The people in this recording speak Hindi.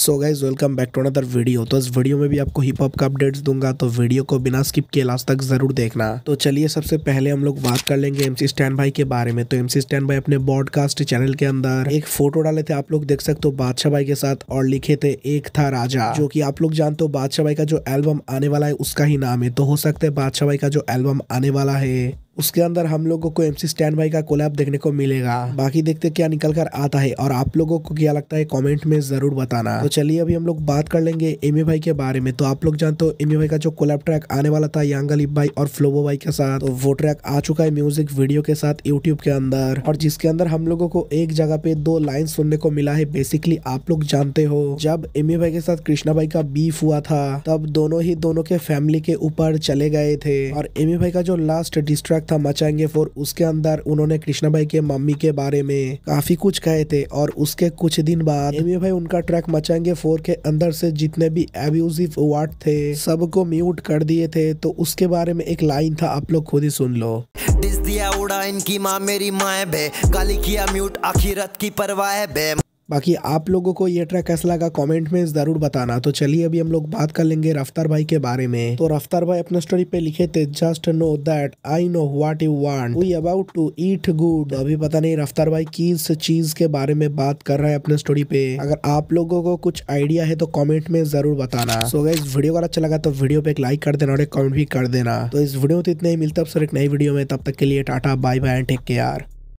so guys welcome back to another video तो इस वीडियो में भी आपको हिप हॉप का अपडेट्स दूंगा तो वीडियो को बिना स्किप किए लास्ट तक जरूर देखना तो चलिए सबसे पहले हम लोग बात कर लेंगे एमसी स्टैंड भाई के बारे में तो एमसी स्टैंड भाई अपने ब्रॉडकास्ट चैनल के अंदर एक फोटो डाले थे आप लोग देख सकते हो बादशाह भाई के साथ और लिखे थे एक था राजा जो की आप लोग जानते हो बादशाह भाई का जो एल्बम आने वाला है उसका ही नाम है तो हो सकता है बादशाह भाई का जो एल्बम आने वाला है उसके अंदर हम लोगों को एमसी स्टैंड भाई का कोलैब देखने को मिलेगा बाकी देखते क्या निकल कर आता है और आप लोगों को क्या लगता है कॉमेंट में जरूर बताना तो चलिए अभी हम लोग बात कर लेंगे एम भाई के बारे में तो आप लोग जानते हो एम भाई का जो कोलैब ट्रैक आने वाला था यांग अलीब भाई और फ्लोबो भाई के साथ तो वो ट्रैक आ चुका है म्यूजिक वीडियो के साथ यूट्यूब के अंदर और जिसके अंदर हम लोगों को एक जगह पे दो लाइन सुनने को मिला है बेसिकली आप लोग जानते हो जब एम भाई के साथ कृष्णा भाई का बीफ हुआ था तब दोनों ही दोनों के फैमिली के ऊपर चले गए थे और एम भाई का जो लास्ट डिस्ट्रैक्ट चौथा मचाएंगे फोर उसके अंदर उन्होंने कृष्णा भाई के मम्मी के बारे में काफी कुछ कहे थे और उसके कुछ दिन बाद एमी भाई उनका ट्रैक मचाएंगे फोर के अंदर से जितने भी एब्यूजिव वर्ड थे सबको म्यूट कर दिए थे तो उसके बारे में एक लाइन था आप लोग खुद ही सुन लो दिस दिया उड़ा इनकी माँ मेरी माए बे गाली किया म्यूट आखिरत की परवाह बे बाकी आप लोगों को ये ट्रैक कैसा लगा कमेंट में ज़रूर बताना तो चलिए अभी हम लोग बात कर लेंगे रफ्तार भाई के बारे में तो रफ्तार भाई अपने स्टोरी पे लिखे थे just know that I know what you want we about to eat good अभी पता नहीं रफ्तार भाई किस चीज़ के बारे में बात कर रहा है अपने स्टोरी पे अगर आप लोगों को कुछ आइडिया है तो कॉमेंट में ज़रूर बताना सो अगर इस वीडियो अगर अच्छा लगा तो वीडियो पे एक लाइक कर देना और एक कॉमेंट भी कर देना तो इस वीडियो में तो इतना ही मिलता है सर एक नई वीडियो में तब तक के लिए tata bye bye take care